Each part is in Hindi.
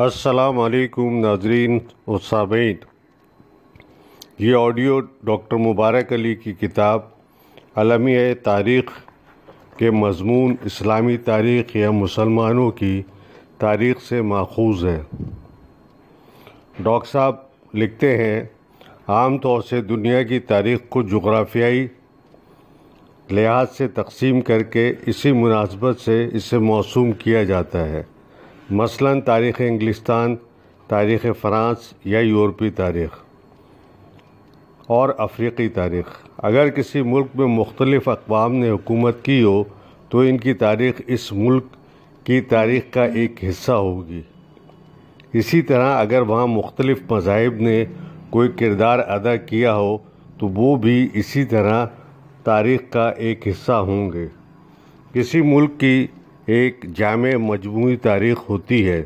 असलकुम नाजरीन और सामीन ये ऑडियो डॉक्टर मुबारक अली की किताब अलमिया तारीख़ के मजमून इस्लामी तारीख़ या मुसलमानों की तारीख़ से माखूज है डॉक्टर साहब लिखते हैं आम तौर से दुनिया की तारीख़ को जोग्राफियाई लिहाज से तकसीम करके इसी मुनासबत से इसे मौसू किया जाता है मसलन तारीख़ इंग्लिस्तान तारीख़ फ़्रांस या यूरोपी तारीख़ और अफ्रीकी तारीख़ अगर किसी मुल्क में मुख्तलिफ़ अकवाम ने हुकूमत की हो तो इनकी तारीख़ इस मुल्क की तारीख़ का एक हिस्सा होगी इसी तरह अगर वहाँ मुख्तलिफ़ मज़ाहब ने कोई किरदार अदा किया हो तो वो भी इसी तरह तारीख़ का एक हिस्सा होंगे किसी मुल्क की एक जाम मजमू तारीख़ होती है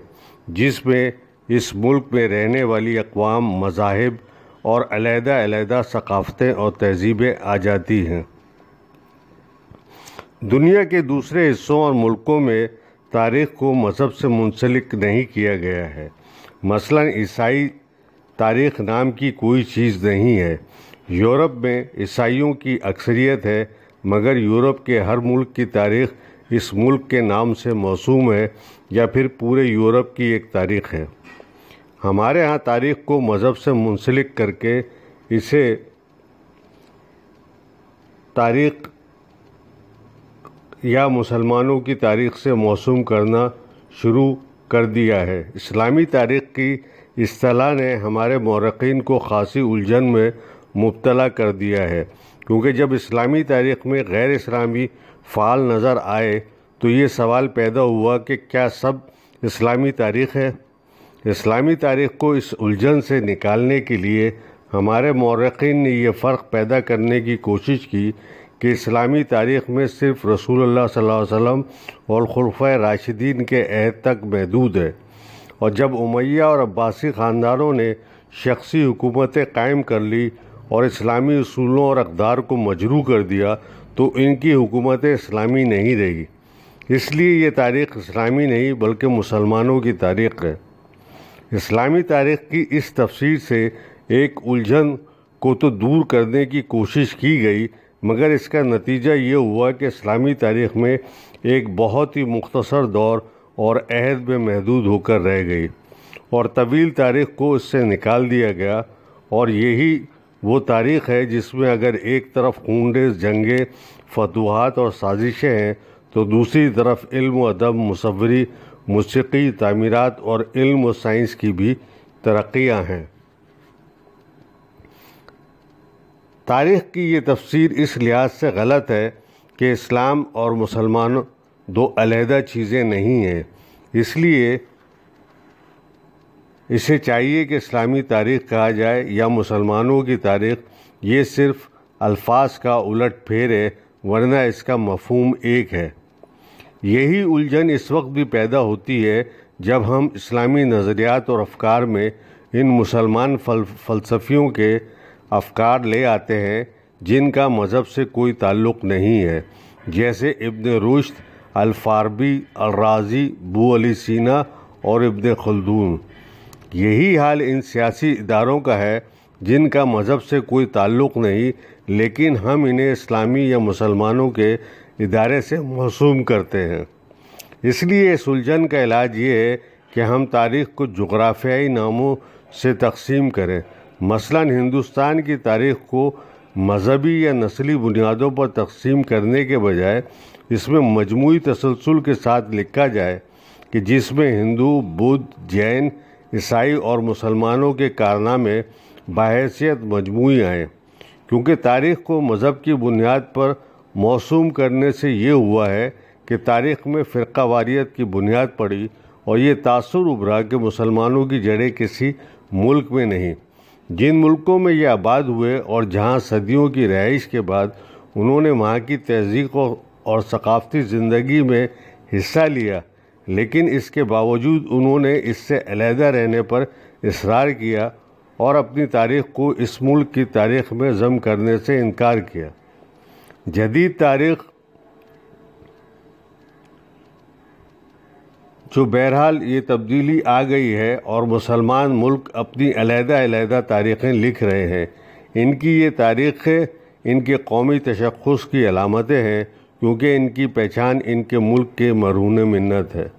जिसमें इस मुल्क में रहने वाली अकवाम मज़ाहब और अलहदा सकाफ़तें और तहज़ीबें आ जाती हैं दुनिया के दूसरे हिस्सों और मुल्कों में तारीख़ को मज़हब से मुंसलिक नहीं किया गया है मसलन ईसाई तारीख़ नाम की कोई चीज़ नहीं है यूरोप में ईसाइयों की अक्सरियत है मगर यूरोप के हर मुल्क की तारीख़ इस मुल्क के नाम से मौसू है या फिर पूरे यूरोप की एक तारीख है हमारे यहाँ तारीख को मज़हब से मुंसलिक करके इसे तारीख या मुसलमानों की तारीख से मौसू करना शुरू कर दिया है इस्लामी तारीख की असलाह ने हमारे मौरकिन को खासी उलझन में मुबतला कर दिया है क्योंकि जब इस्लामी तारीख़ में गैर इस्लामी फ़ाल नज़र आए तो ये सवाल पैदा हुआ कि क्या सब इस्लामी तारीख़ है इस्लामी तारीख़ को इस उलझन से निकालने के लिए हमारे मौरखीन ने यह फ़र्क पैदा करने की कोशिश की कि इस्लामी तारीख़ में सिर्फ रसूल वसम और खुलफ़ राशिदीन के अहद तक महदूद है और जब उमैया और अब्बासी ख़ानदानों ने शख्सी हुकूमतें कायम कर ली और इस्लामी असूलों और अकदार को मजरू कर दिया तो इनकी हुकूमत इस्लामी नहीं रहेगी इसलिए ये तारीख़ इस्लामी नहीं बल्कि मुसलमानों की तारीख़ है इस्लामी तारीख़ की इस तफसीर से एक उलझन को तो दूर करने की कोशिश की गई मगर इसका नतीजा ये हुआ कि इस्लामी तारीख़ में एक बहुत ही मुख्तसर दौर और अहद में महदूद होकर रह गई और तवील तारीख़ को इससे निकाल दिया गया और यही वो तारीख़ है जिसमें अगर एक तरफ खूनरेज जंगे फतवाहत और साजिशें हैं तो दूसरी तरफ इल्म अदब मुसवरी मौसीकी तमीरत और इल्म साइंस की भी तरक्याँ हैं तारीख़ की ये तफसीर इस लिहाज से गलत है कि इस्लाम और मुसलमान दो अलहदा चीज़ें नहीं हैं इसलिए इसे चाहिए कि इस्लामी तारीख कहा जाए या मुसलमानों की तारीख ये सिर्फ अल्फाज का उलट फेर है वरना इसका मफहम एक है यही उलझन इस वक्त भी पैदा होती है जब हम इस्लामी नज़रियात और अफकार में इन मुसलमान फल फलसफियों के अफकार ले आते हैं जिनका मज़हब से कोई ताल्लुक़ नहीं है जैसे इब्न रुश्त अलफारबी अलराजी बू अली सीना और इब्न खलदून यही हाल इन सियासी इदारों का है जिनका मज़हब से कोई ताल्लुक़ नहीं लेकिन हम इन्हें इस्लामी या मुसलमानों के इदारे से मसूम करते हैं इसलिए इस उलझन का इलाज ये है कि हम तारीख़ को जुग्राफियाई नामों से तकसीम करें मसलन हिंदुस्तान की तारीख़ को मजहबी या नस्ली बुनियादों पर तकसीम करने के बजाय इसमें मजमू तसलसल के साथ लिखा जाए कि जिसमें हिंदू बुद्ध जैन ईसाई और मुसलमानों के कारनामे बाहसीत मजमू हैं क्योंकि तारीख़ को मज़हब की बुनियाद पर मौसूम करने से ये हुआ है कि तारीख़ में फ़िरका वारीत की बुनियाद पड़ी और ये तासर उभरा कि मुसलमानों की जड़ें किसी मुल्क में नहीं जिन मुल्कों में ये आबाद हुए और जहाँ सदियों की रहाइश के बाद उन्होंने वहाँ की तहजीब और सकाफती ज़िंदगी में हिस्सा लिया लेकिन इसके बावजूद उन्होंने इससे अलहदा रहने पर इसरार किया और अपनी तारीख को इस मुल्क की तारीख में जम करने से इनकार किया जदीद तारीख जो बहरहाल ये तब्दीली आ गई है और मुसलमान मुल्क अपनी अलहदा तारीख़ें लिख रहे हैं इनकी ये तारीख़ें इनके कौमी तशखस की अलामतें हैं क्योंकि इनकी पहचान इनके मुल्क के मरहून मन्नत है